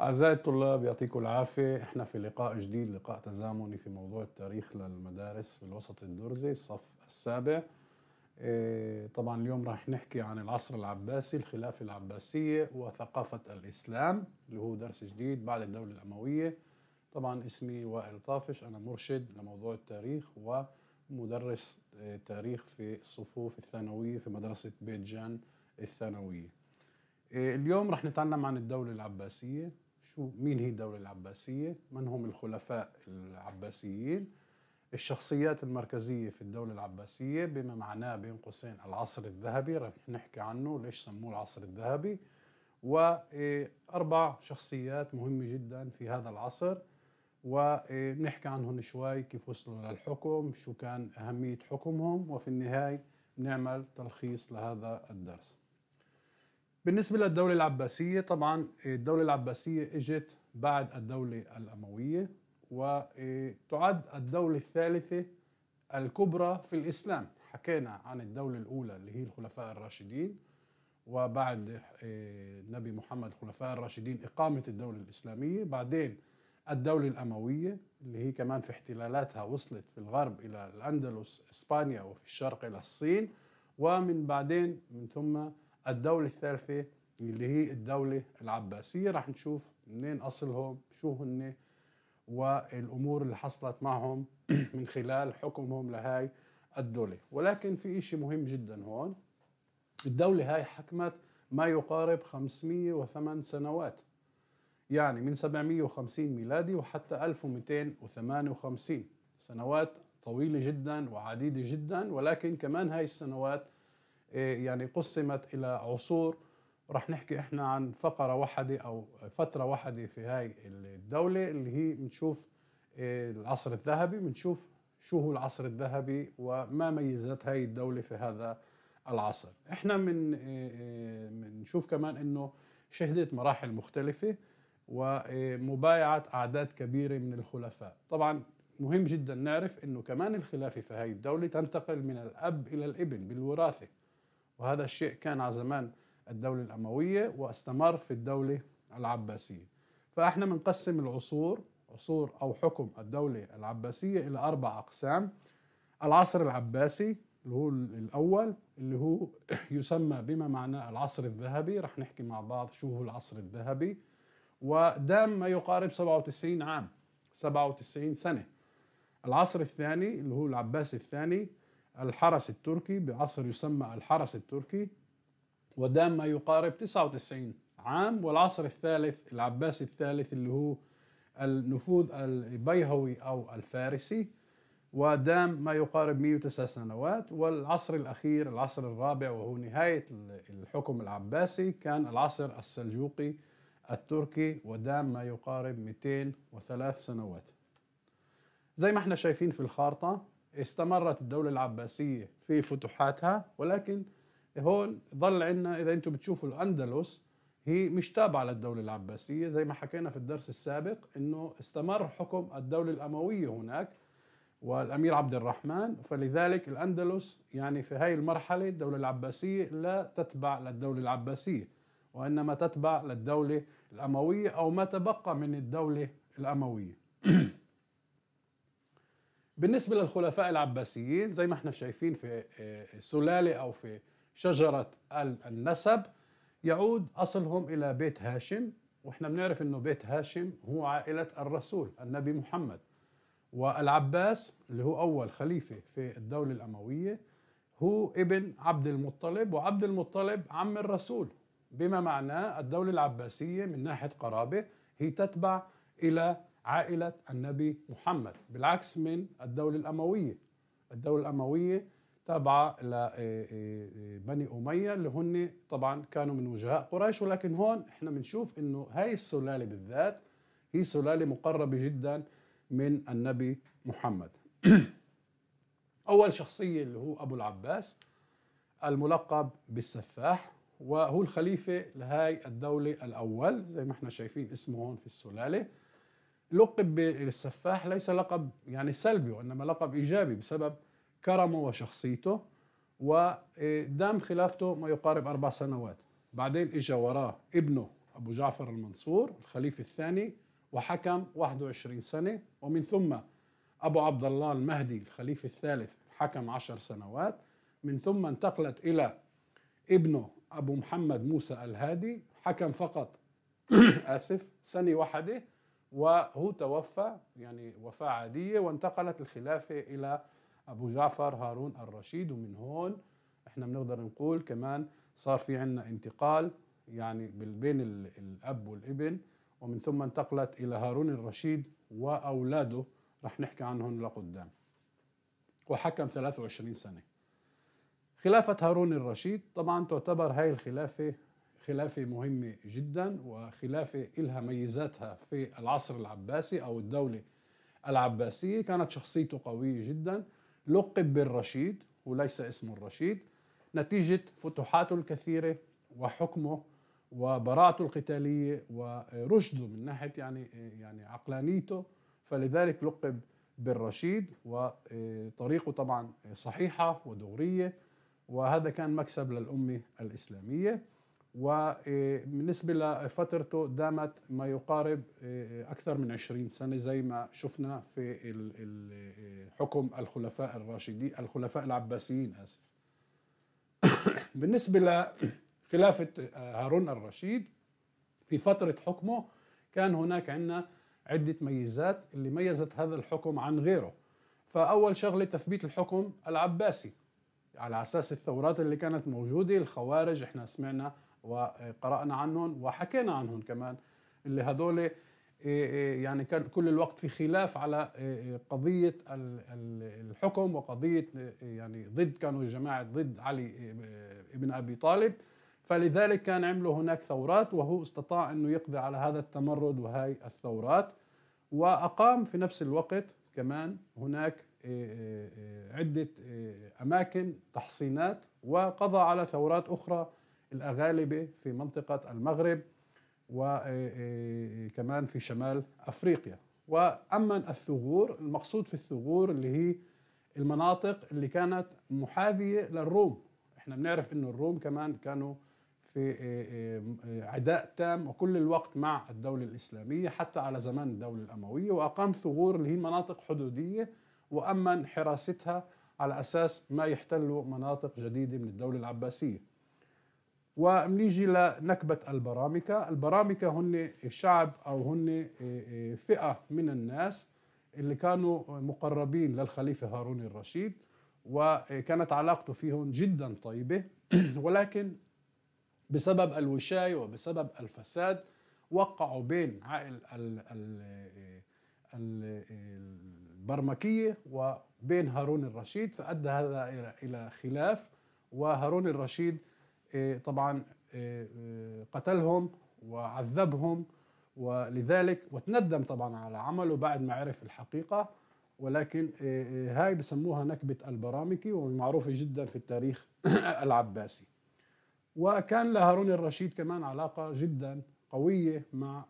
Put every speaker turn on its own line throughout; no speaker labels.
أعزائي الطلاب يعطيكم العافية احنا في لقاء جديد لقاء تزامني في موضوع التاريخ للمدارس في الوسط الدرزي الصف السابع اه طبعا اليوم راح نحكي عن العصر العباسي الخلافة العباسية وثقافة الإسلام اللي هو درس جديد بعد الدولة الأموية طبعا اسمي وائل طافش أنا مرشد لموضوع التاريخ ومدرس إيه، تاريخ في الصفوف الثانوية في مدرسة بيت جان الثانوية إيه، اليوم رح نتعلم عن الدولة العباسية شو مين هي الدولة العباسية من هم الخلفاء العباسيين الشخصيات المركزية في الدولة العباسية بما معناه بين قوسين العصر الذهبي رح نحكي عنه ليش سموه العصر الذهبي وأربع شخصيات مهمة جدا في هذا العصر ونحكي عنهم شوي كيف وصلوا للحكم شو كان أهمية حكمهم وفي النهاية بنعمل تلخيص لهذا الدرس بالنسبة للدولة العباسية طبعا الدولة العباسية اجت بعد الدولة الأموية وتعد الدولة الثالثة الكبرى في الإسلام حكينا عن الدولة الأولى اللي هي الخلفاء الراشدين وبعد النبي آه، محمد الخلفاء الراشدين إقامة الدولة الإسلامية بعدين الدولة الأموية اللي هي كمان في احتلالاتها وصلت في الغرب إلى الأندلس إسبانيا وفي الشرق إلى الصين ومن بعدين من ثم الدولة الثالثة اللي هي الدولة العباسية رح نشوف منين أصلهم شو هن والأمور اللي حصلت معهم من خلال حكمهم لهاي الدولة ولكن في إشي مهم جدا هون الدولة هاي حكمت ما يقارب 508 سنوات يعني من 750 ميلادي وحتى 1258 سنوات طويلة جدا وعديدة جدا ولكن كمان هاي السنوات إيه، يعني قسمت إلى عصور رح نحكي إحنا عن فقرة واحدة أو فترة واحدة في هاي الدولة اللي هي بنشوف إيه، العصر الذهبي بنشوف شو هو العصر الذهبي وما ميزت هاي الدولة في هذا العصر إحنا من بنشوف إيه، كمان إنه شهدت مراحل مختلفة ومبايعة أعداد كبيرة من الخلفاء طبعا مهم جدا نعرف انه كمان الخلافه في هذه الدوله تنتقل من الاب الى الابن بالوراثه وهذا الشيء كان على زمان الدولة الأموية واستمر في الدولة العباسية فإحنا بنقسم العصور عصور أو حكم الدولة العباسية إلى أربع أقسام العصر العباسي اللي هو الأول اللي هو يسمى بما معناه العصر الذهبي رح نحكي مع بعض شو هو العصر الذهبي ودام ما يقارب 97 عام 97 سنة العصر الثاني اللي هو العباسي الثاني الحرس التركي بعصر يسمى الحرس التركي ودام ما يقارب 99 عام والعصر الثالث العباسي الثالث اللي هو النفوذ البيهوي أو الفارسي ودام ما يقارب 109 سنوات والعصر الأخير العصر الرابع وهو نهاية الحكم العباسي كان العصر السلجوقي التركي ودام ما يقارب 203 سنوات زي ما احنا شايفين في الخارطة استمرت الدولة العباسية في فتوحاتها ولكن هون ظل عندنا إذا أنتم بتشوفوا الأندلس هي مش تابعة للدولة العباسية زي ما حكينا في الدرس السابق أنه استمر حكم الدولة الأموية هناك والأمير عبد الرحمن فلذلك الأندلس يعني في هاي المرحلة الدولة العباسية لا تتبع للدولة العباسية وإنما تتبع للدولة الأموية أو ما تبقى من الدولة الأموية بالنسبة للخلفاء العباسيين زي ما احنا شايفين في آه، سلالة أو في شجرة النسب يعود أصلهم إلى بيت هاشم واحنا بنعرف انه بيت هاشم هو عائلة الرسول النبي محمد والعباس اللي هو أول خليفة في الدولة الأموية هو ابن عبد المطلب وعبد المطلب عم الرسول بما معناه الدولة العباسية من ناحية قرابة هي تتبع إلى عائلة النبي محمد بالعكس من الدولة الأموية الدولة الأموية تابعة لبني آه، آه، آه، أمية اللي هن طبعا كانوا من وجهاء قريش ولكن هون احنا بنشوف انه هاي السلالة بالذات هي سلالة مقربة جدا من النبي محمد أول شخصية اللي هو أبو العباس الملقب بالسفاح وهو الخليفة لهاي الدولة الأول زي ما احنا شايفين اسمه هون في السلالة لقب بالسفاح ليس لقب يعني سلبي وإنما لقب إيجابي بسبب كرمه وشخصيته ودام خلافته ما يقارب أربع سنوات بعدين اجى وراه ابنه أبو جعفر المنصور الخليفة الثاني وحكم 21 سنة ومن ثم أبو عبد الله المهدي الخليفة الثالث حكم 10 سنوات من ثم انتقلت إلى ابنه أبو محمد موسى الهادي حكم فقط آسف سنة واحدة وهو توفى يعني وفاة عادية وانتقلت الخلافة إلى أبو جعفر هارون الرشيد ومن هون احنا بنقدر نقول كمان صار في عندنا انتقال يعني بين الأب والابن ومن ثم انتقلت إلى هارون الرشيد وأولاده رح نحكي عنهم لقدام وحكم 23 سنة خلافة هارون الرشيد طبعا تعتبر هاي الخلافة خلافة مهمة جدا وخلافة إلها ميزاتها في العصر العباسي أو الدولة العباسية كانت شخصيته قوية جدا لقب بالرشيد وليس اسمه الرشيد نتيجة فتوحاته الكثيرة وحكمه وبراعته القتالية ورشده من ناحية يعني يعني عقلانيته فلذلك لقب بالرشيد وطريقه طبعا صحيحة ودغرية وهذا كان مكسب للأمة الإسلامية وبالنسبة لفترته دامت ما يقارب آه، أكثر من 20 سنة زي ما شفنا في حكم الخلفاء الراشدين الخلفاء العباسيين آسف بالنسبة لخلافة آه، هارون الرشيد في فترة حكمه كان هناك عندنا عدة ميزات اللي ميزت هذا الحكم عن غيره فأول شغلة تثبيت الحكم العباسي على أساس الثورات اللي كانت موجودة الخوارج احنا سمعنا وقرأنا عنهم وحكينا عنهم كمان اللي هذول إيه، إيه، يعني كان كل الوقت في خلاف على إيه، قضية الحكم وقضية يعني ضد كانوا جماعة ضد علي ابن أبي طالب فلذلك كان عملوا هناك ثورات وهو استطاع أنه يقضي على هذا التمرد وهي الثورات وأقام في نفس الوقت كمان هناك عدة أماكن تحصينات وقضى على ثورات أخرى الأغالبة في منطقة المغرب وكمان آه، آه، آه، في شمال أفريقيا وأما الثغور المقصود في الثغور اللي هي المناطق اللي كانت محاذية للروم احنا بنعرف انه الروم كمان كانوا في عداء تام وكل الوقت مع الدولة الإسلامية حتى على زمان الدولة الأموية وأقام ثغور اللي هي مناطق حدودية وأمن حراستها على أساس ما يحتلوا مناطق جديدة من الدولة العباسية ومنيجي لنكبة البرامكة البرامكة هن شعب أو هن إيه، إيه، فئة من الناس اللي كانوا مقربين للخليفة هارون الرشيد وكانت علاقته فيهم جدا طيبة ولكن بسبب الوشاية وبسبب الفساد وقعوا بين عائل إيه، البرمكية وبين هارون الرشيد فأدى هذا إلى خلاف وهارون الرشيد إيه، طبعا إيه، إيه، قتلهم وعذبهم ولذلك وتندم طبعا على عمله بعد ما عرف الحقيقة ولكن هاي بسموها نكبة البرامكي ومعروفة جدا في التاريخ العباسي وكان لهارون الرشيد كمان علاقة جدا قوية مع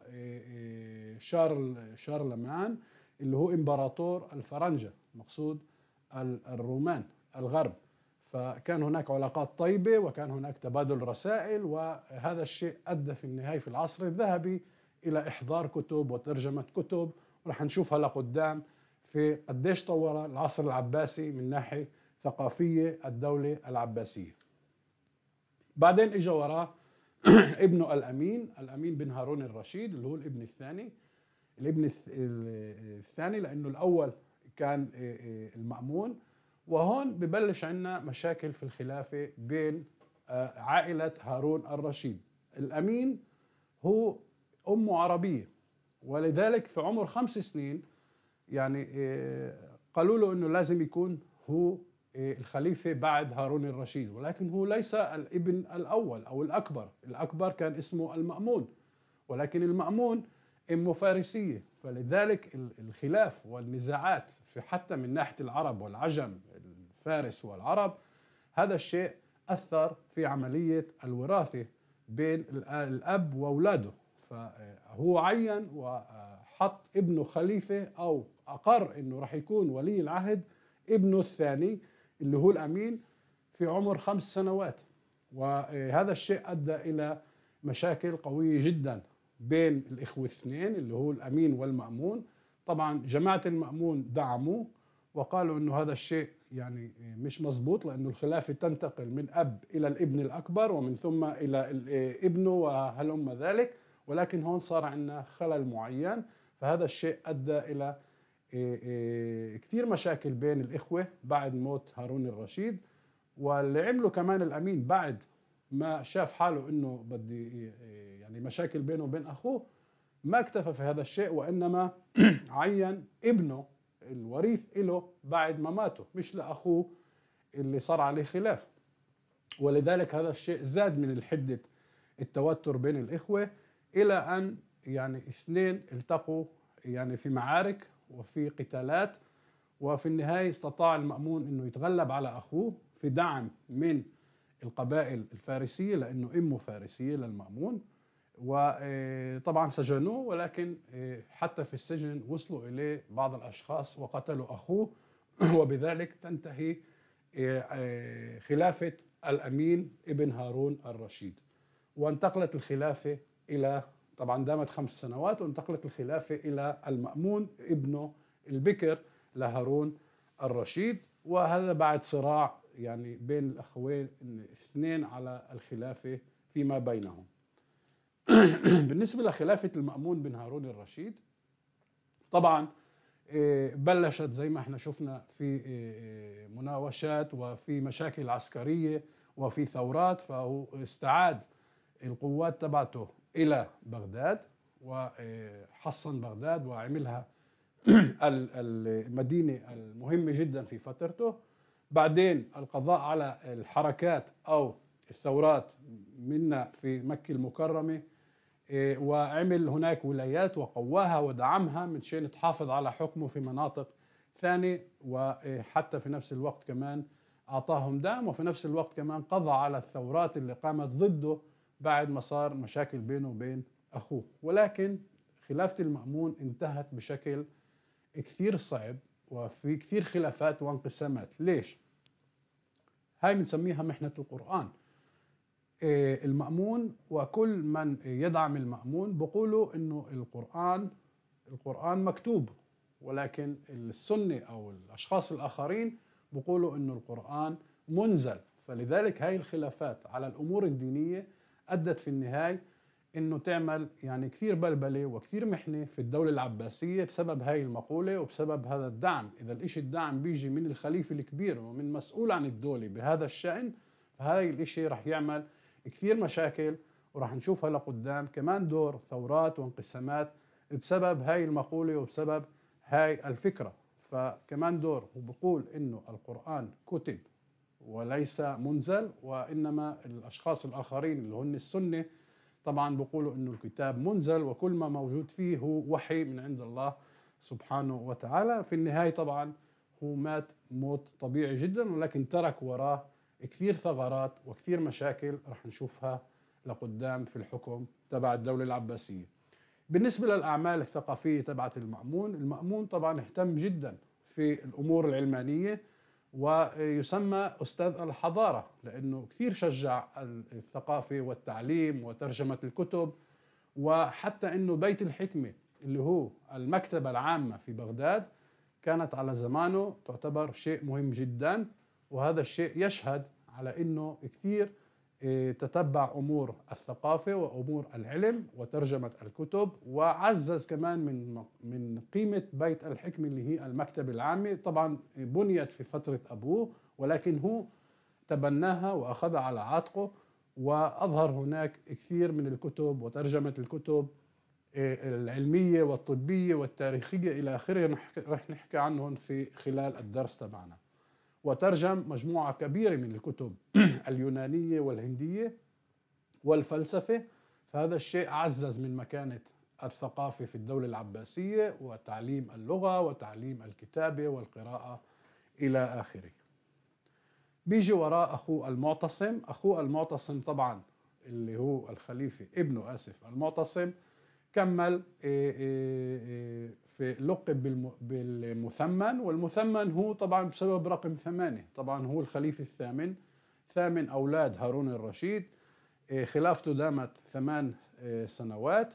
شارل شارلمان اللي هو إمبراطور الفرنجة مقصود الرومان الغرب فكان هناك علاقات طيبه وكان هناك تبادل رسائل وهذا الشيء ادى في النهايه في العصر الذهبي الى احضار كتب وترجمه كتب ورح نشوفها لقدام في قديش طور العصر العباسي من ناحيه ثقافيه الدوله العباسيه. بعدين اجى وراه ابنه الامين، الامين بن هارون الرشيد اللي هو الابن الثاني. الابن الثاني لانه الاول كان آه، آه، المامون وهون ببلش عندنا مشاكل في الخلافة بين آه، عائلة هارون الرشيد الأمين هو أمه عربية ولذلك في عمر خمس سنين يعني آه، قالوا له أنه لازم يكون هو آه، الخليفة بعد هارون الرشيد ولكن هو ليس الابن الأول أو الأكبر الأكبر كان اسمه المأمون ولكن المأمون امه فارسيه فلذلك الخلاف والنزاعات في حتى من ناحيه العرب والعجم الفارس والعرب هذا الشيء أثر في عملية الوراثة بين الأب وأولاده فهو عين وحط ابنه خليفة أو أقر أنه راح يكون ولي العهد ابنه الثاني اللي هو الأمين في عمر خمس سنوات وهذا الشيء أدى إلى مشاكل قوية جدا بين الإخوة الاثنين اللي هو الأمين والمأمون طبعا جماعة المأمون دعموه وقالوا انه هذا الشيء يعني مش مزبوط لانه الخلافه تنتقل من اب الى الابن الاكبر ومن ثم الى ابنه وهلم ذلك ولكن هون صار عندنا خلل معين فهذا الشيء ادى الى إيه، إيه، كثير مشاكل بين الاخوه بعد موت هارون الرشيد واللي عمله كمان الامين بعد ما شاف حاله انه بدي إيه، يعني مشاكل بينه وبين اخوه ما اكتفى في هذا الشيء وانما عين ابنه الوريث له بعد ما مش لأخوه اللي صار عليه خلاف ولذلك هذا الشيء زاد من حدة التوتر بين الإخوة إلى أن يعني اثنين التقوا يعني في معارك وفي قتالات وفي النهاية استطاع المأمون أنه يتغلب على أخوه في دعم من القبائل الفارسية لأنه أمه فارسية للمأمون وطبعا آه، سجنوه ولكن آه، حتى في السجن وصلوا اليه بعض الاشخاص وقتلوا اخوه وبذلك تنتهي آه، خلافه الامين ابن هارون الرشيد وانتقلت الخلافه الى طبعا دامت خمس سنوات وانتقلت الخلافه الى المامون ابنه البكر لهارون الرشيد وهذا بعد صراع يعني بين الاخوين اثنين على الخلافه فيما بينهم بالنسبه لخلافه المامون بن هارون الرشيد طبعا آه، بلشت زي ما احنا شفنا في آه، آه، مناوشات وفي مشاكل عسكريه وفي ثورات فهو استعاد القوات تبعته الى بغداد وحصن بغداد وعملها المدينه المهمه جدا في فترته بعدين القضاء على الحركات او الثورات منا في مكه المكرمه إيه، وعمل هناك ولايات وقواها ودعمها من شان تحافظ على حكمه في مناطق ثانية وحتى في نفس الوقت كمان أعطاهم دعم وفي نفس الوقت كمان قضى على الثورات اللي قامت ضده بعد ما صار مشاكل بينه وبين أخوه ولكن خلافة المأمون انتهت بشكل كثير صعب وفي كثير خلافات وانقسامات ليش؟ هاي بنسميها محنة القرآن آه، المأمون وكل من يدعم المأمون بقولوا انه القرآن القرآن مكتوب ولكن السنة او الاشخاص الاخرين بقولوا انه القرآن منزل فلذلك هاي الخلافات على الامور الدينية ادت في النهاية انه تعمل يعني كثير بلبله وكثير محنه في الدوله العباسيه بسبب هاي المقوله وبسبب هذا الدعم، اذا الإشي الدعم بيجي من الخليفه الكبير ومن مسؤول عن الدوله بهذا الشان فهاي الإشي رح يعمل كثير مشاكل وراح نشوفها لقدام كمان دور ثورات وانقسامات بسبب هاي المقولة وبسبب هاي الفكرة فكمان دور وبقول انه القرآن كتب وليس منزل وانما الاشخاص الاخرين اللي هن السنه طبعا بقولوا انه الكتاب منزل وكل ما موجود فيه هو وحي من عند الله سبحانه وتعالى في النهايه طبعا هو مات موت طبيعي جدا ولكن ترك وراه كثير ثغرات وكثير مشاكل رح نشوفها لقدام في الحكم تبع الدولة العباسية بالنسبة للأعمال الثقافية تبعت المأمون المأمون طبعا اهتم جدا في الأمور العلمانية ويسمى أستاذ الحضارة لأنه كثير شجع الثقافة والتعليم وترجمة الكتب وحتى أنه بيت الحكمة اللي هو المكتبة العامة في بغداد كانت على زمانه تعتبر شيء مهم جداً وهذا الشيء يشهد على انه كثير إيه، تتبع امور الثقافه وامور العلم وترجمه الكتب وعزز كمان من من قيمه بيت الحكمه اللي هي المكتبه العامه طبعا إيه، بنيت في فتره ابوه ولكن هو تبناها واخذها على عاتقه واظهر هناك كثير من الكتب وترجمه الكتب إيه، العلميه والطبيه والتاريخيه الى اخره رح نحكي عنهم في خلال الدرس تبعنا وترجم مجموعة كبيرة من الكتب اليونانية والهندية والفلسفة فهذا الشيء عزز من مكانة الثقافة في الدولة العباسية وتعليم اللغة وتعليم الكتابة والقراءة إلى آخره بيجي وراء أخوه المعتصم أخوه المعتصم طبعا اللي هو الخليفة ابنه آسف المعتصم كمل إيه، إيه، إيه، في لقب بالمثمن والمثمن هو طبعا بسبب رقم ثمانية طبعا هو الخليفة الثامن ثامن أولاد هارون الرشيد إيه، خلافته دامت ثمان إيه، سنوات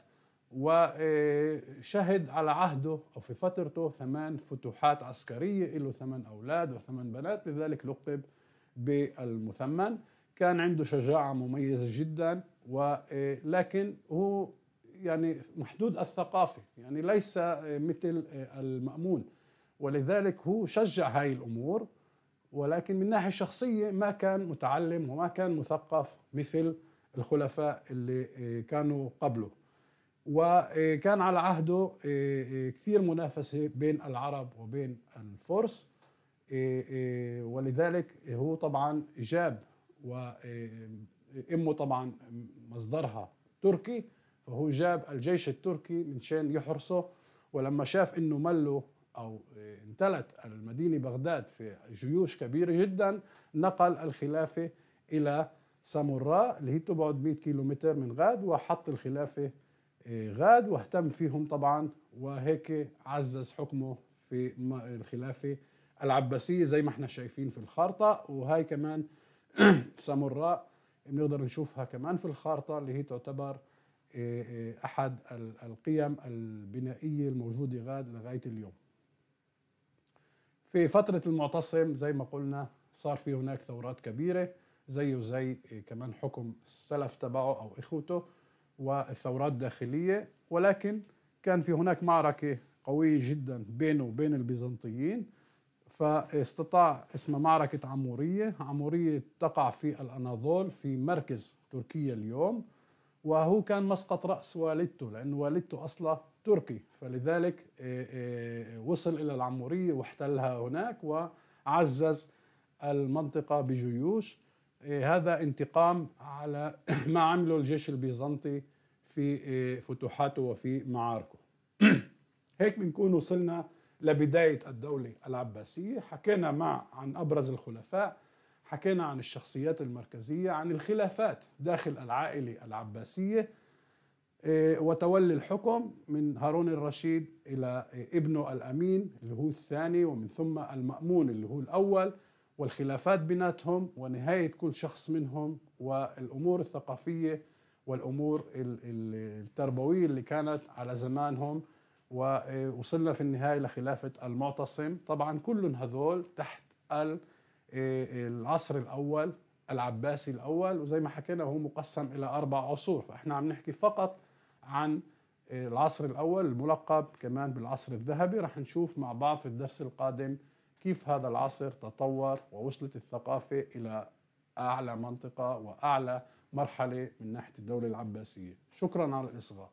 وشهد إيه، على عهده أو في فترته ثمان فتوحات عسكرية له ثمان أولاد وثمان بنات لذلك لقب بالمثمن كان عنده شجاعة مميزة جدا ولكن هو يعني محدود الثقافه يعني ليس آه، مثل آه، المأمون ولذلك هو شجع هاي الأمور ولكن من ناحية شخصية ما كان متعلم وما كان مثقف مثل الخلفاء اللي آه، كانوا قبله وكان على عهده كثير منافسة بين العرب وبين الفرس ولذلك هو طبعا جاب وامه طبعا مصدرها تركي فهو جاب الجيش التركي من شان يحرسه ولما شاف انه ملوا او آه، امتلت المدينه بغداد في جيوش كبيره جدا نقل الخلافه الى سامراء اللي هي تبعد 100 كيلو متر من غاد وحط الخلافه آه، غاد واهتم فيهم طبعا وهيك عزز حكمه في الخلافه العباسيه زي ما احنا شايفين في الخارطه وهي كمان سامراء بنقدر نشوفها كمان في الخارطه اللي هي تعتبر احد القيم البنائيه الموجوده غاد لغايه اليوم. في فتره المعتصم زي ما قلنا صار في هناك ثورات كبيره زيه زي كمان حكم السلف تبعه او اخوته والثورات الداخليه ولكن كان في هناك معركه قويه جدا بينه وبين البيزنطيين فاستطاع اسمها معركة عمورية عمورية تقع في الأناضول في مركز تركيا اليوم وهو كان مسقط راس والدته لانه والدته اصلا تركي فلذلك آه، آه، وصل الى العموريه واحتلها هناك وعزز المنطقه بجيوش آه، هذا انتقام على ما عمله الجيش البيزنطي في فتوحاته وفي معاركه هيك بنكون وصلنا لبدايه الدوله العباسيه حكينا مع عن ابرز الخلفاء حكينا عن الشخصيات المركزية عن الخلافات داخل العائلة العباسية إيه، وتولي الحكم من هارون الرشيد إلى ابنه الأمين اللي هو الثاني ومن ثم المأمون اللي هو الأول والخلافات بيناتهم ونهاية كل شخص منهم والأمور الثقافية والأمور التربوية اللي كانت على زمانهم ووصلنا إيه، في النهاية لخلافة المعتصم طبعا كل هذول تحت ال إيه، العصر الاول العباسي الاول وزي ما حكينا هو مقسم الى اربع عصور فاحنا عم نحكي فقط عن إيه، العصر الاول الملقب كمان بالعصر الذهبي رح نشوف مع بعض في الدرس القادم كيف هذا العصر تطور ووصلت الثقافه الى اعلى منطقه واعلى مرحله من ناحيه الدوله العباسيه شكرا على الاصغاء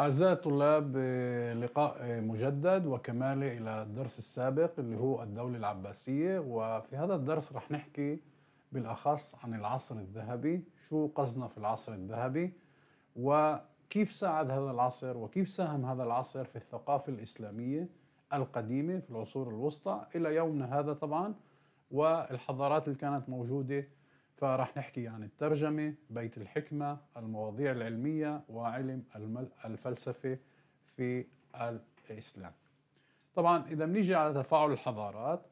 أعزائي الطلاب لقاء مجدد وكماله إلى الدرس السابق اللي هو الدولة العباسية وفي هذا الدرس رح نحكي بالأخص عن العصر الذهبي شو قصدنا في العصر الذهبي وكيف ساعد هذا العصر وكيف ساهم هذا العصر في الثقافة الإسلامية القديمة في العصور الوسطى إلى يومنا هذا طبعا والحضارات اللي كانت موجودة فرح نحكي عن الترجمة بيت الحكمة المواضيع العلمية وعلم الفلسفة في الإسلام طبعا إذا بنيجي على تفاعل الحضارات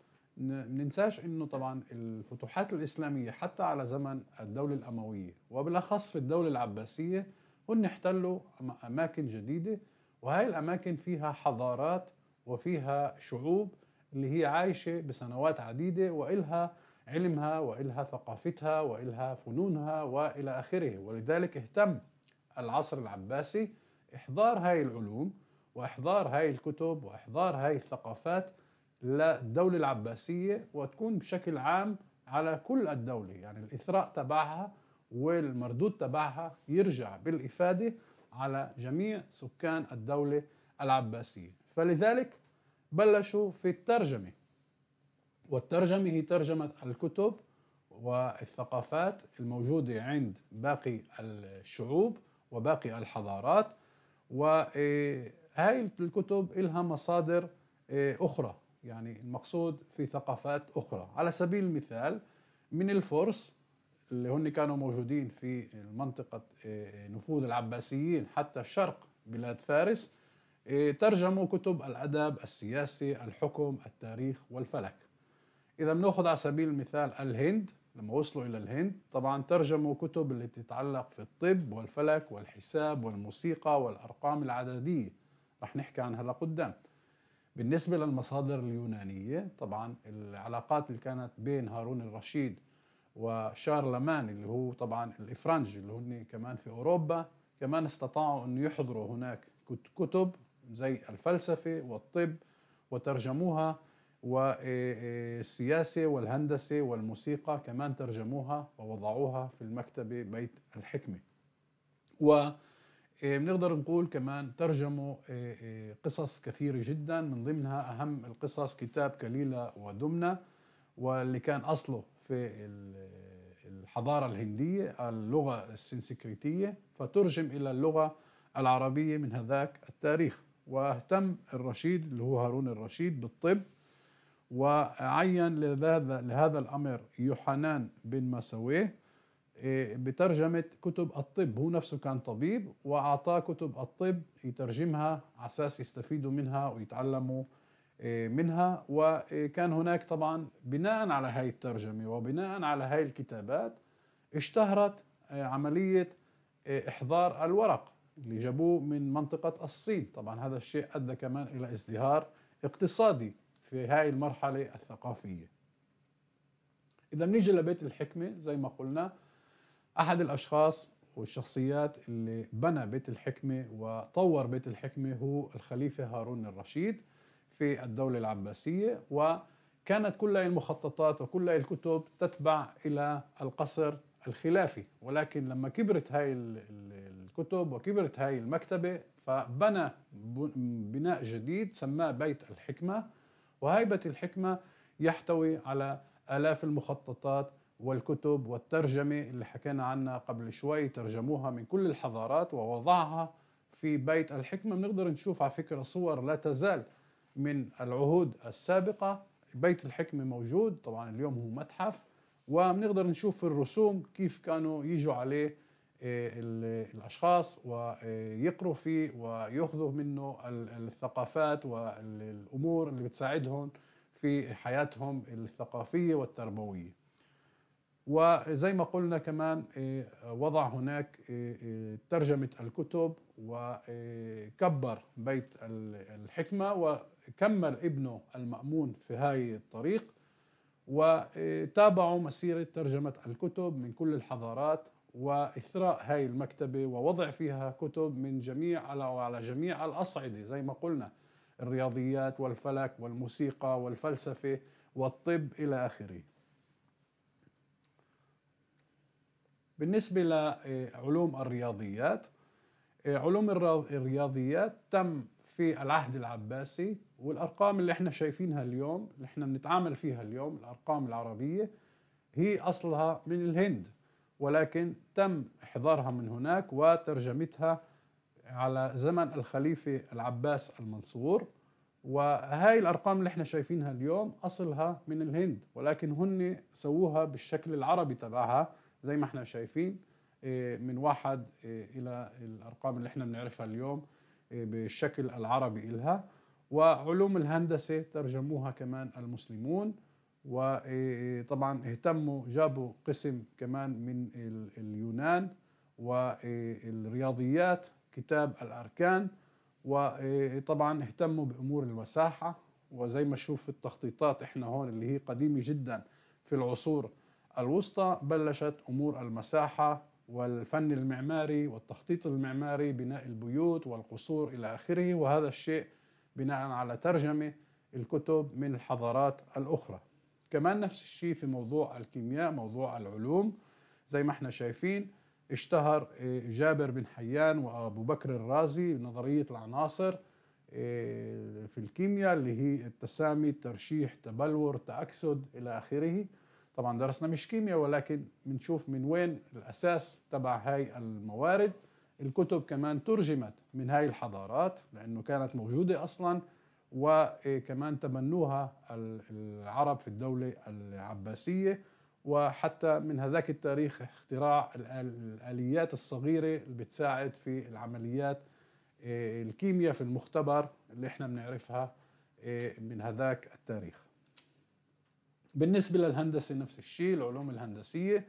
ننساش انه طبعا الفتوحات الاسلاميه حتى على زمن الدوله الامويه وبالاخص في الدوله العباسيه هن احتلوا اماكن جديده وهي الاماكن فيها حضارات وفيها شعوب اللي هي عايشه بسنوات عديده والها علمها وإلها ثقافتها وإلها فنونها وإلى آخره ولذلك اهتم العصر العباسي إحضار هاي العلوم وإحضار هاي الكتب وإحضار هاي الثقافات للدولة العباسية وتكون بشكل عام على كل الدولة يعني الإثراء تبعها والمردود تبعها يرجع بالإفادة على جميع سكان الدولة العباسية فلذلك بلشوا في الترجمة والترجمة هي ترجمة الكتب والثقافات الموجودة عند باقي الشعوب وباقي الحضارات وهاي الكتب إلها مصادر إيه، أخرى يعني المقصود في ثقافات أخرى على سبيل المثال من الفرس اللي هن كانوا موجودين في منطقة إيه، نفوذ العباسيين حتى شرق بلاد فارس إيه، ترجموا كتب الأدب السياسي الحكم التاريخ والفلك اذا بناخذ على سبيل المثال الهند لما وصلوا الى الهند طبعا ترجموا كتب اللي تتعلق في الطب والفلك والحساب والموسيقى والارقام العدديه رح نحكي عنها لقدام بالنسبه للمصادر اليونانيه طبعا العلاقات اللي كانت بين هارون الرشيد وشارلمان اللي هو طبعا الافرنج اللي هن كمان في اوروبا كمان استطاعوا انه يحضروا هناك كتب زي الفلسفه والطب وترجموها والسياسة والهندسة والموسيقى كمان ترجموها ووضعوها في المكتبة بيت الحكمة و آه، بنقدر نقول كمان ترجموا آه، آه، قصص كثيرة جدا من ضمنها أهم القصص كتاب كليلة ودمنة واللي كان أصله في الحضارة الهندية اللغة السنسكريتية فترجم إلى اللغة العربية من هذاك التاريخ واهتم الرشيد اللي هو هارون الرشيد بالطب وعين لهذا لهذا الامر يوحنان بن مساويه إيه، بترجمه كتب الطب هو نفسه كان طبيب واعطاه كتب الطب يترجمها على اساس يستفيدوا منها ويتعلموا إيه، منها وكان هناك طبعا بناء على هاي الترجمه وبناء على هاي الكتابات اشتهرت إيه، عمليه احضار الورق اللي جابوه من منطقه الصين طبعا هذا الشيء ادى كمان الى ازدهار اقتصادي في هاي المرحلة الثقافية إذا بنيجي لبيت الحكمة زي ما قلنا أحد الأشخاص والشخصيات اللي بنى بيت الحكمة وطور بيت الحكمة هو الخليفة هارون الرشيد في الدولة العباسية وكانت كل المخططات وكل الكتب تتبع إلى القصر الخلافي ولكن لما كبرت هاي الكتب وكبرت هاي المكتبة فبنى بناء جديد سماه بيت الحكمة وهيبة الحكمة يحتوي على آلاف المخططات والكتب والترجمة اللي حكينا عنها قبل شوي ترجموها من كل الحضارات ووضعها في بيت الحكمة بنقدر نشوف على فكرة صور لا تزال من العهود السابقة بيت الحكمة موجود طبعا اليوم هو متحف وبنقدر نشوف الرسوم كيف كانوا يجوا عليه الاشخاص ويقروا فيه وياخذوا منه الثقافات والامور اللي بتساعدهم في حياتهم الثقافيه والتربويه. وزي ما قلنا كمان إيه، وضع هناك إيه، إيه، ترجمه الكتب وكبر بيت الحكمه وكمل ابنه المامون في هاي الطريق وتابعوا مسيره ترجمه الكتب من كل الحضارات واثراء هاي المكتبه ووضع فيها كتب من جميع على وعلى جميع الاصعده زي ما قلنا الرياضيات والفلك والموسيقى والفلسفه والطب الى اخره. بالنسبه لعلوم الرياضيات علوم الرياضيات تم في العهد العباسي والارقام اللي احنا شايفينها اليوم اللي احنا بنتعامل فيها اليوم الارقام العربيه هي اصلها من الهند ولكن تم إحضارها من هناك وترجمتها على زمن الخليفة العباس المنصور وهاي الأرقام اللي احنا شايفينها اليوم أصلها من الهند ولكن هن سووها بالشكل العربي تبعها زي ما احنا شايفين إيه، من واحد إيه، إلى الأرقام اللي احنا بنعرفها اليوم إيه، بالشكل العربي إلها وعلوم الهندسة ترجموها كمان المسلمون وطبعا اهتموا جابوا قسم كمان من اليونان والرياضيات كتاب الأركان وطبعا اهتموا بأمور الوساحة وزي ما شوف التخطيطات احنا هون اللي هي قديمة جدا في العصور الوسطى بلشت أمور المساحة والفن المعماري والتخطيط المعماري بناء البيوت والقصور إلى آخره وهذا الشيء بناء على ترجمة الكتب من الحضارات الأخرى كمان نفس الشيء في موضوع الكيمياء موضوع العلوم زي ما احنا شايفين اشتهر آه، جابر بن حيان وابو بكر الرازي نظريه العناصر آه، في الكيمياء اللي هي التسامي الترشيح تبلور تاكسد الى اخره طبعا درسنا مش كيمياء ولكن بنشوف من وين الاساس تبع هاي الموارد الكتب كمان ترجمت من هاي الحضارات لانه كانت موجوده اصلا وكمان تبنوها العرب في الدولة العباسية وحتى من هذاك التاريخ اختراع الآليات الصغيرة اللي بتساعد في العمليات آه، الكيمياء في المختبر اللي احنا بنعرفها آه، من هذاك التاريخ بالنسبة للهندسة نفس الشيء العلوم الهندسية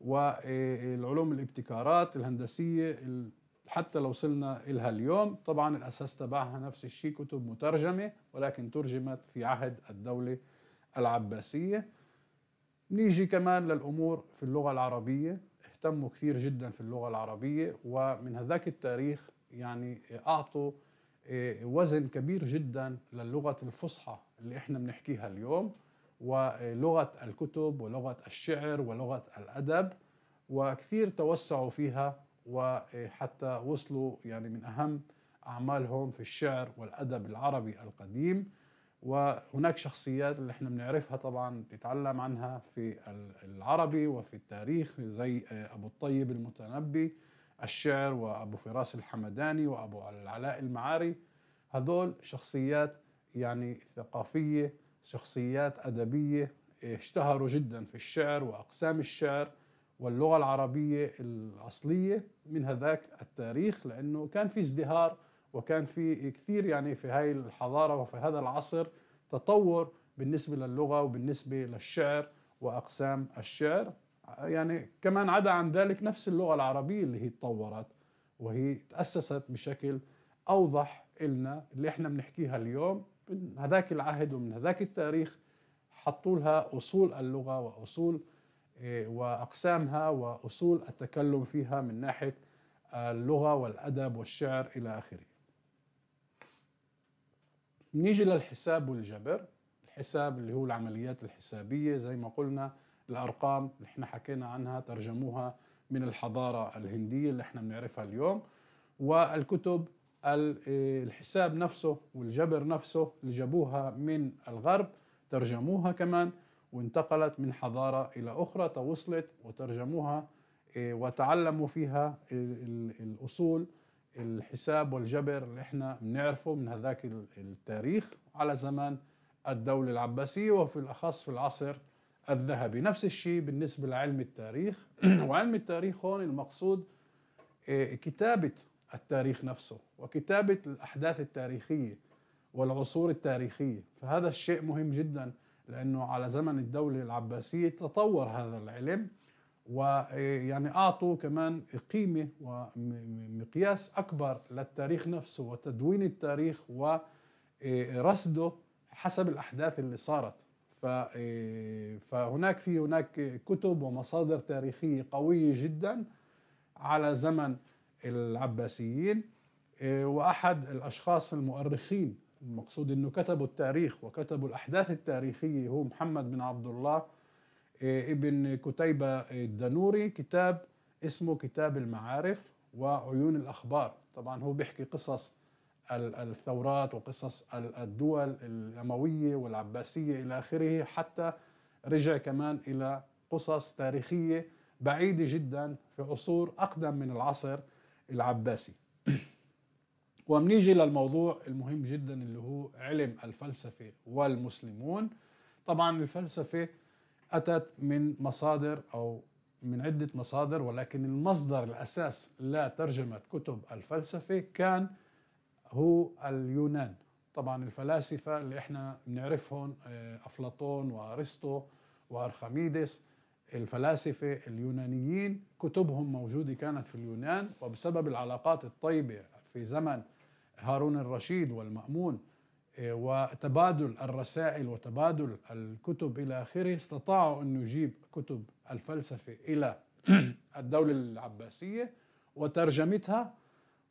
والعلوم آه، الابتكارات الهندسية حتى لو وصلنا إلها اليوم طبعا الأساس تبعها نفس الشيء كتب مترجمة ولكن ترجمت في عهد الدولة العباسية نيجي كمان للأمور في اللغة العربية اهتموا كثير جدا في اللغة العربية ومن هذاك التاريخ يعني أعطوا إيه، وزن كبير جدا للغة الفصحى اللي احنا بنحكيها اليوم ولغة الكتب ولغة الشعر ولغة الأدب وكثير توسعوا فيها وحتى وصلوا يعني من أهم أعمالهم في الشعر والأدب العربي القديم وهناك شخصيات اللي احنا بنعرفها طبعا نتعلم عنها في العربي وفي التاريخ زي آه، أبو الطيب المتنبي الشعر وأبو فراس الحمداني وأبو العلاء المعاري هذول شخصيات يعني ثقافية شخصيات أدبية إيه، اشتهروا جدا في الشعر وأقسام الشعر واللغة العربية الأصلية من هذاك التاريخ لأنه كان في ازدهار وكان في كثير يعني في هاي الحضارة وفي هذا العصر تطور بالنسبة للغة وبالنسبة للشعر وأقسام الشعر يعني كمان عدا عن ذلك نفس اللغة العربية اللي هي تطورت وهي تأسست بشكل أوضح إلنا اللي إحنا بنحكيها اليوم من هذاك العهد ومن هذاك التاريخ حطوا لها أصول اللغة وأصول إيه، واقسامها واصول التكلم فيها من ناحيه اللغه والادب والشعر الى اخره. نيجي للحساب والجبر، الحساب اللي هو العمليات الحسابيه زي ما قلنا الارقام اللي احنا حكينا عنها ترجموها من الحضاره الهنديه اللي احنا بنعرفها اليوم والكتب إيه، الحساب نفسه والجبر نفسه اللي جابوها من الغرب ترجموها كمان وانتقلت من حضارة إلى أخرى توصلت وترجموها إيه، وتعلموا فيها الأصول الحساب والجبر اللي احنا بنعرفه من هذاك التاريخ على زمان الدولة العباسية وفي الأخص في العصر الذهبي نفس الشيء بالنسبة لعلم التاريخ وعلم التاريخ هون المقصود إيه، كتابة التاريخ نفسه وكتابة الأحداث التاريخية والعصور التاريخية فهذا الشيء مهم جداً لأنه على زمن الدولة العباسية تطور هذا العلم ويعني أعطوا كمان قيمة ومقياس أكبر للتاريخ نفسه وتدوين التاريخ ورصده حسب الأحداث اللي صارت فهناك في هناك كتب ومصادر تاريخية قوية جدا على زمن العباسيين وأحد الأشخاص المؤرخين المقصود انه كتبوا التاريخ وكتبوا الاحداث التاريخيه هو محمد بن عبد الله إيه، ابن كتيبه الدنوري كتاب اسمه كتاب المعارف وعيون الاخبار طبعا هو بيحكي قصص الثورات وقصص الدول الامويه والعباسيه الى اخره حتى رجع كمان الى قصص تاريخيه بعيده جدا في عصور اقدم من العصر العباسي وبنيجي للموضوع المهم جدا اللي هو علم الفلسفة والمسلمون طبعا الفلسفة أتت من مصادر أو من عدة مصادر ولكن المصدر الأساس لترجمة كتب الفلسفة كان هو اليونان طبعا الفلاسفة اللي احنا بنعرفهم آه، أفلاطون وأرسطو وأرخميدس الفلاسفة اليونانيين كتبهم موجودة كانت في اليونان وبسبب العلاقات الطيبة في زمن هارون الرشيد والمأمون آه، وتبادل الرسائل وتبادل الكتب إلى آخره استطاعوا أن يجيب كتب الفلسفة إلى الدولة العباسية وترجمتها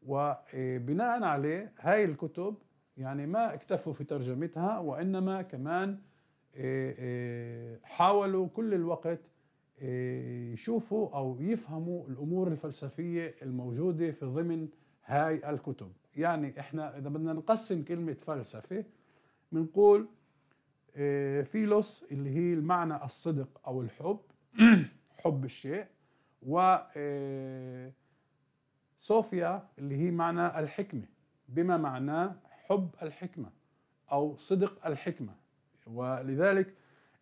وبناء عليه هاي الكتب يعني ما اكتفوا في ترجمتها وإنما كمان آه، آه، حاولوا كل الوقت يشوفوا أو يفهموا الأمور الفلسفية الموجودة في ضمن هاي الكتب يعني احنا اذا بدنا نقسم كلمه فلسفه بنقول آه، فيلوس اللي هي المعنى الصدق او الحب حب الشيء و صوفيا آه، اللي هي معنى الحكمه بما معناه حب الحكمه او صدق الحكمه ولذلك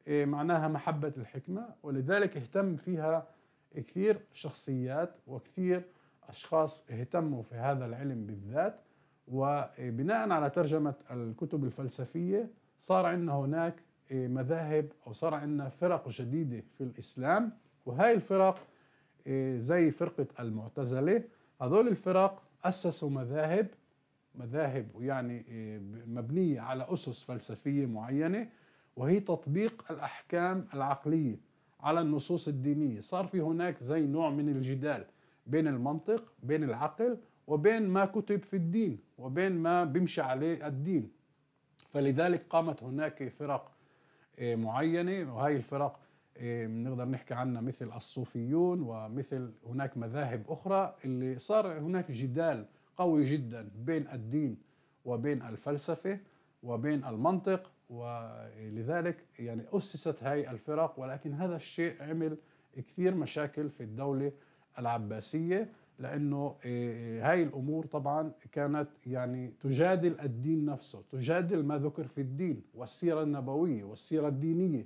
آه، معناها محبه الحكمه ولذلك اهتم فيها كثير شخصيات وكثير اشخاص اهتموا في هذا العلم بالذات وبناء على ترجمة الكتب الفلسفية صار عندنا هناك إيه، مذاهب أو صار عندنا فرق جديدة في الإسلام وهي الفرق إيه، زي فرقة المعتزلة هذول الفرق أسسوا مذاهب مذاهب يعني إيه، مبنية على أسس فلسفية معينة وهي تطبيق الأحكام العقلية على النصوص الدينية صار في هناك زي نوع من الجدال بين المنطق بين العقل وبين ما كتب في الدين وبين ما بيمشي عليه الدين فلذلك قامت هناك فرق آه، معينه وهي الفرق بنقدر آه، نحكي عنها مثل الصوفيون ومثل هناك مذاهب اخرى اللي صار هناك جدال قوي جدا بين الدين وبين الفلسفه وبين المنطق ولذلك يعني اسست هاي الفرق ولكن هذا الشيء عمل كثير مشاكل في الدوله العباسيه لانه آه، آه، هاي الامور طبعا كانت يعني تجادل الدين نفسه تجادل ما ذكر في الدين والسيره النبويه والسيره الدينيه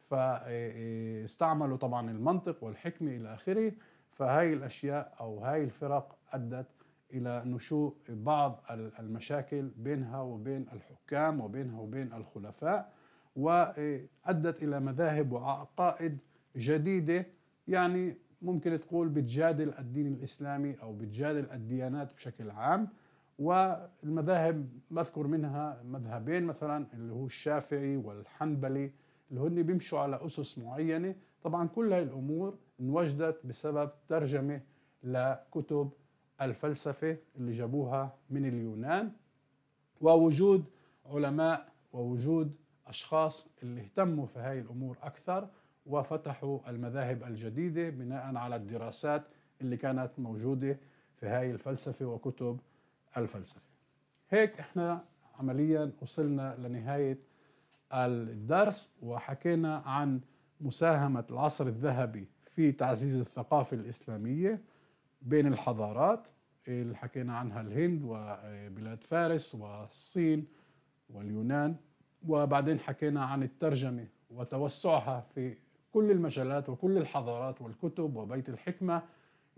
فاستعملوا آه، طبعا المنطق والحكمه الى اخره فهاي الاشياء او هاي الفرق ادت الى نشوء بعض المشاكل بينها وبين الحكام وبينها وبين الخلفاء وادت الى مذاهب وعقائد جديده يعني ممكن تقول بتجادل الدين الإسلامي أو بتجادل الديانات بشكل عام والمذاهب بذكر منها مذهبين مثلا اللي هو الشافعي والحنبلي اللي هن بيمشوا على أسس معينة طبعا كل هاي الأمور انوجدت بسبب ترجمة لكتب الفلسفة اللي جابوها من اليونان ووجود علماء ووجود أشخاص اللي اهتموا في هاي الأمور أكثر وفتحوا المذاهب الجديدة بناء على الدراسات اللي كانت موجودة في هاي الفلسفة وكتب الفلسفة هيك احنا عمليا وصلنا لنهاية الدرس وحكينا عن مساهمة العصر الذهبي في تعزيز الثقافة الإسلامية بين الحضارات اللي حكينا عنها الهند وبلاد فارس والصين واليونان وبعدين حكينا عن الترجمة وتوسعها في كل المجالات وكل الحضارات والكتب وبيت الحكمة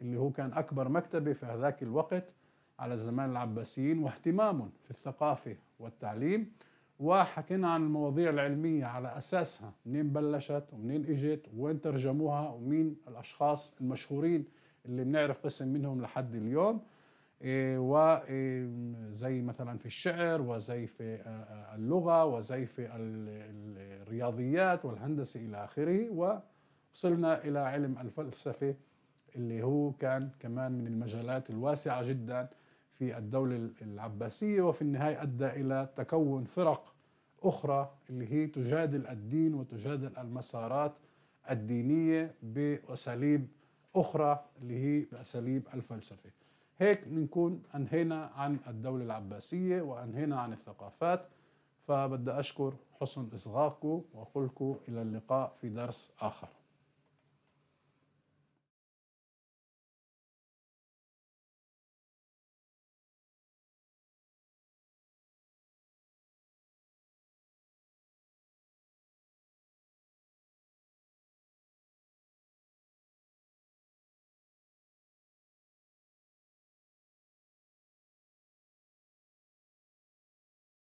اللي هو كان أكبر مكتبة في هذاك الوقت على زمان العباسيين واهتمام في الثقافة والتعليم وحكينا عن المواضيع العلمية على أساسها منين بلشت ومنين إجت وين ترجموها ومين الأشخاص المشهورين اللي بنعرف قسم منهم لحد اليوم إيه، وزي إيه، مثلا في الشعر وزي في آه، آه، اللغة وزي في الرياضيات والهندسة إلى آخره ووصلنا إلى علم الفلسفة اللي هو كان كمان من المجالات الواسعة جدا في الدولة العباسية وفي النهاية أدى إلى تكون فرق أخرى اللي هي تجادل الدين وتجادل المسارات الدينية بأساليب أخرى اللي هي بأساليب الفلسفة هيك بنكون انهينا عن الدولة العباسية وانهينا عن الثقافات فبدي اشكر حسن اصغائكم واقول لكم الى اللقاء في درس اخر